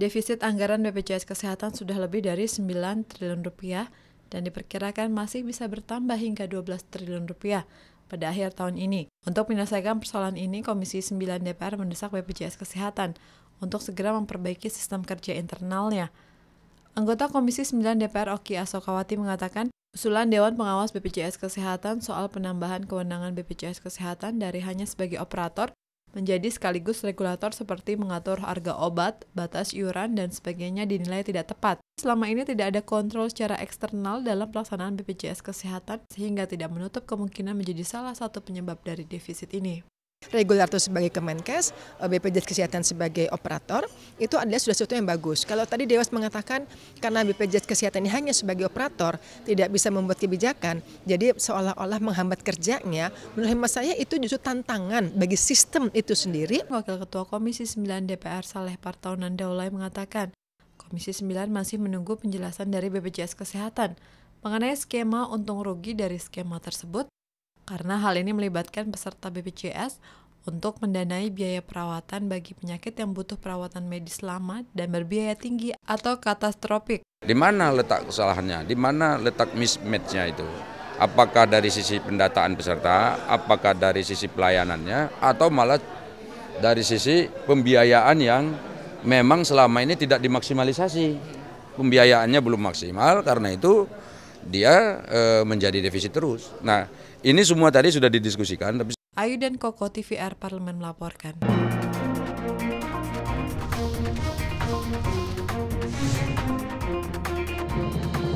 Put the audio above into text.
Defisit anggaran BPJS Kesehatan sudah lebih dari 9 triliun rupiah dan diperkirakan masih bisa bertambah hingga 12 triliun rupiah pada akhir tahun ini. Untuk menyelesaikan persoalan ini, Komisi 9 DPR mendesak BPJS Kesehatan untuk segera memperbaiki sistem kerja internalnya. Anggota Komisi 9 DPR Oki Asokawati mengatakan, usulan Dewan Pengawas BPJS Kesehatan soal penambahan kewenangan BPJS Kesehatan dari hanya sebagai operator menjadi sekaligus regulator seperti mengatur harga obat, batas iuran, dan sebagainya dinilai tidak tepat. Selama ini tidak ada kontrol secara eksternal dalam pelaksanaan BPJS Kesehatan sehingga tidak menutup kemungkinan menjadi salah satu penyebab dari defisit ini. Regulator sebagai Kemenkes, eh, BPJS Kesehatan sebagai operator, itu adalah sudah sesuatu yang bagus. Kalau tadi Dewas mengatakan karena BPJS Kesehatan ini hanya sebagai operator, tidak bisa membuat kebijakan, jadi seolah-olah menghambat kerjanya, menurut hemat saya itu justru tantangan bagi sistem itu sendiri. Wakil Ketua Komisi 9 DPR Saleh Partaunan Daulay mengatakan, Komisi 9 masih menunggu penjelasan dari BPJS Kesehatan mengenai skema untung rugi dari skema tersebut karena hal ini melibatkan peserta BPJS untuk mendanai biaya perawatan bagi penyakit yang butuh perawatan medis lama dan berbiaya tinggi atau katastropik. Di mana letak kesalahannya? Di mana letak mismatch-nya itu? Apakah dari sisi pendataan peserta, apakah dari sisi pelayanannya, atau malah dari sisi pembiayaan yang memang selama ini tidak dimaksimalisasi. Pembiayaannya belum maksimal, karena itu dia e, menjadi defisit terus. Nah, ini semua tadi sudah didiskusikan. Tapi... Ayu dan Koko TVR Parlemen melaporkan. Thank you.